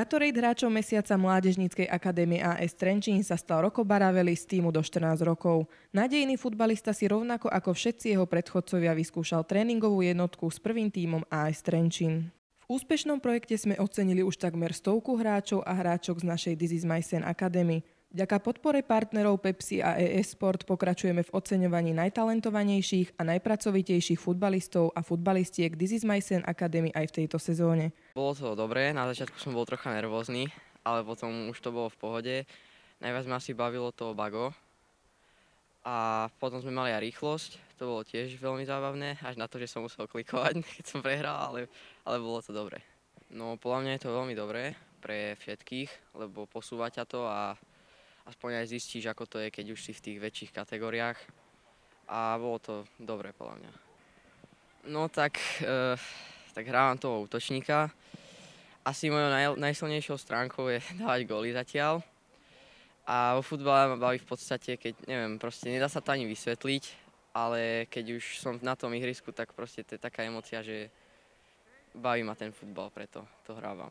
Gatorade hráčom mesiaca Mládežníckej akadémie AS Trenčín sa stal Roko Baraveli z týmu do 14 rokov. Nadejný futbalista si rovnako ako všetci jeho predchodcovia vyskúšal tréningovú jednotku s prvým týmom AS Trenčín úspešnom projekte sme ocenili už takmer stovku hráčov a hráčok z našej This is My Sen Academy. Vďaka podpore partnerov Pepsi a ES Sport pokračujeme v oceňovaní najtalentovanejších a najpracovitejších futbalistov a futbalistiek This is my Sen Academy aj v tejto sezóne. Bolo to dobré, na začiatku som bol trocha nervózny, ale potom už to bolo v pohode. Najviac ma asi bavilo to bago a potom sme mali aj rýchlosť, to bolo tiež veľmi zábavné, až na to, že som musel klikovať, keď som prehral, ale, ale bolo to dobré. No podľa mňa je to veľmi dobré pre všetkých, lebo posúvať to a aspoň aj zistíš, ako to je, keď už si v tých väčších kategóriách. A bolo to dobré podľa mňa. No tak, e, tak hrávam toho útočníka. Asi mojou naj, najsilnejšou stránkou je dávať góly zatiaľ. A vo futbale ma baví v podstate, keď neviem, proste nedá sa to ani vysvetliť, ale keď už som na tom ihrisku, tak proste to je taká emocia, že baví ma ten futbal, preto to hrávam.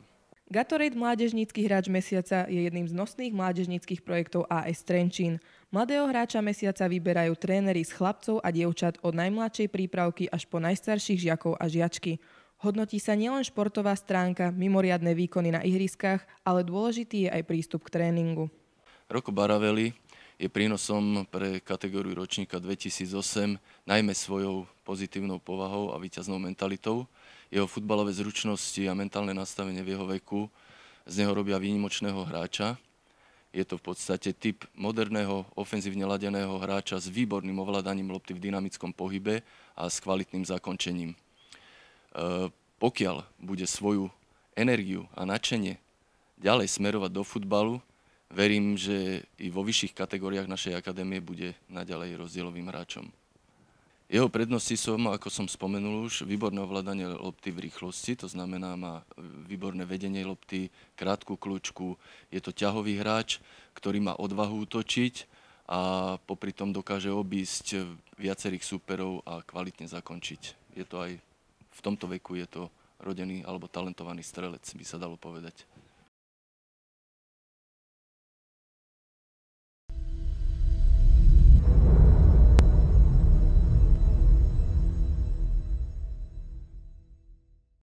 Gatorade Mládežnícky hráč mesiaca je jedným z nosných mládežníckých projektov AS Trenčín. Mladého hráča mesiaca vyberajú tréneri z chlapcov a dievčat od najmladšej prípravky až po najstarších žiakov a žiačky. Hodnotí sa nielen športová stránka, mimoriadne výkony na ihriskách, ale dôležitý je aj prístup k tréningu. Roko Baraveli je prínosom pre kategóriu ročníka 2008 najmä svojou pozitívnou povahou a výťaznou mentalitou. Jeho futbalové zručnosti a mentálne nastavenie v jeho veku z neho robia výnimočného hráča. Je to v podstate typ moderného, ofenzívne ladeného hráča s výborným ovládaním lopty v dynamickom pohybe a s kvalitným zakončením. E, pokiaľ bude svoju energiu a nadšenie ďalej smerovať do futbalu, verím, že i vo vyšších kategóriách našej akadémie bude naďalej rozdielovým hráčom. Jeho prednosti som, ako som spomenul už, výborné ovládanie lopty v rýchlosti, to znamená má výborné vedenie lopty, krátku kľúčku, je to ťahový hráč, ktorý má odvahu útočiť a popri tom dokáže obísť viacerých súperov a kvalitne zakončiť. Je to aj v tomto veku je to rodený alebo talentovaný strelec, by sa dalo povedať.